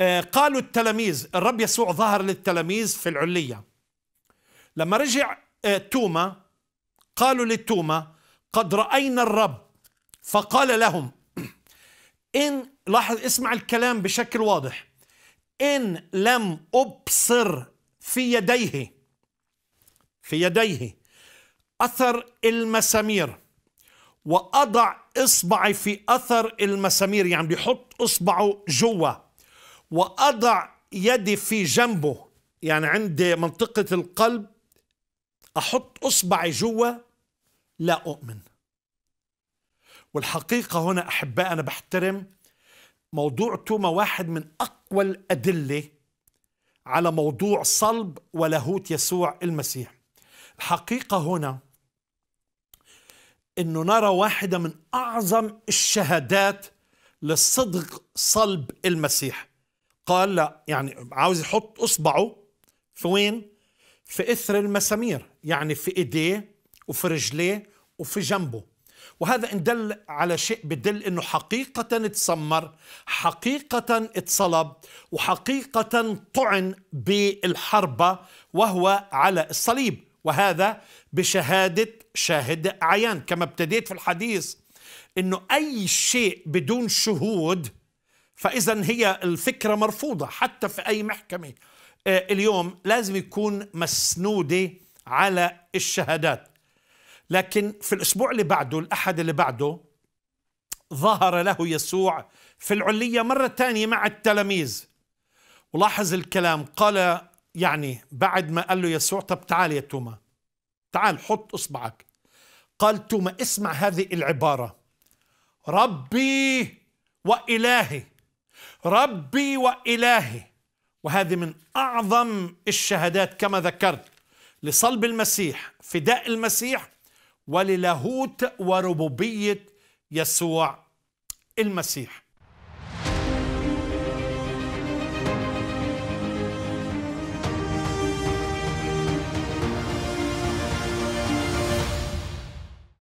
آه، قالوا التلاميذ الرب يسوع ظهر للتلاميذ في العلية لما رجع آه، توما قالوا لتوما قد رأينا الرب فقال لهم إن لاحظ اسمع الكلام بشكل واضح إن لم أبصر في يديه في يديه أثر المسامير وأضع إصبعي في أثر المسامير يعني بيحط إصبعه جوا واضع يدي في جنبه يعني عند منطقه القلب احط اصبعي جوا لا اؤمن والحقيقه هنا احباء انا بحترم موضوع توما واحد من اقوى الادله على موضوع صلب ولاهوت يسوع المسيح الحقيقه هنا انه نرى واحده من اعظم الشهادات لصدق صلب المسيح قال لا يعني عاوز يحط اصبعه في وين؟ في اثر المسامير يعني في ايديه وفي رجليه وفي جنبه وهذا ان دل على شيء بدل انه حقيقه تسمر حقيقه اتصلب وحقيقه طعن بالحربه وهو على الصليب وهذا بشهاده شاهد عيان كما ابتديت في الحديث انه اي شيء بدون شهود فاذا هي الفكره مرفوضه حتى في اي محكمه آه، اليوم لازم يكون مسنوده على الشهادات لكن في الاسبوع اللي بعده الاحد اللي بعده ظهر له يسوع في العليه مره ثانيه مع التلاميذ ولاحظ الكلام قال يعني بعد ما قال له يسوع طب تعال يا توما تعال حط اصبعك قال توما اسمع هذه العباره ربي والهي ربي وإلهي وهذه من أعظم الشهادات كما ذكرت لصلب المسيح فداء المسيح وللاهوت وربوبية يسوع المسيح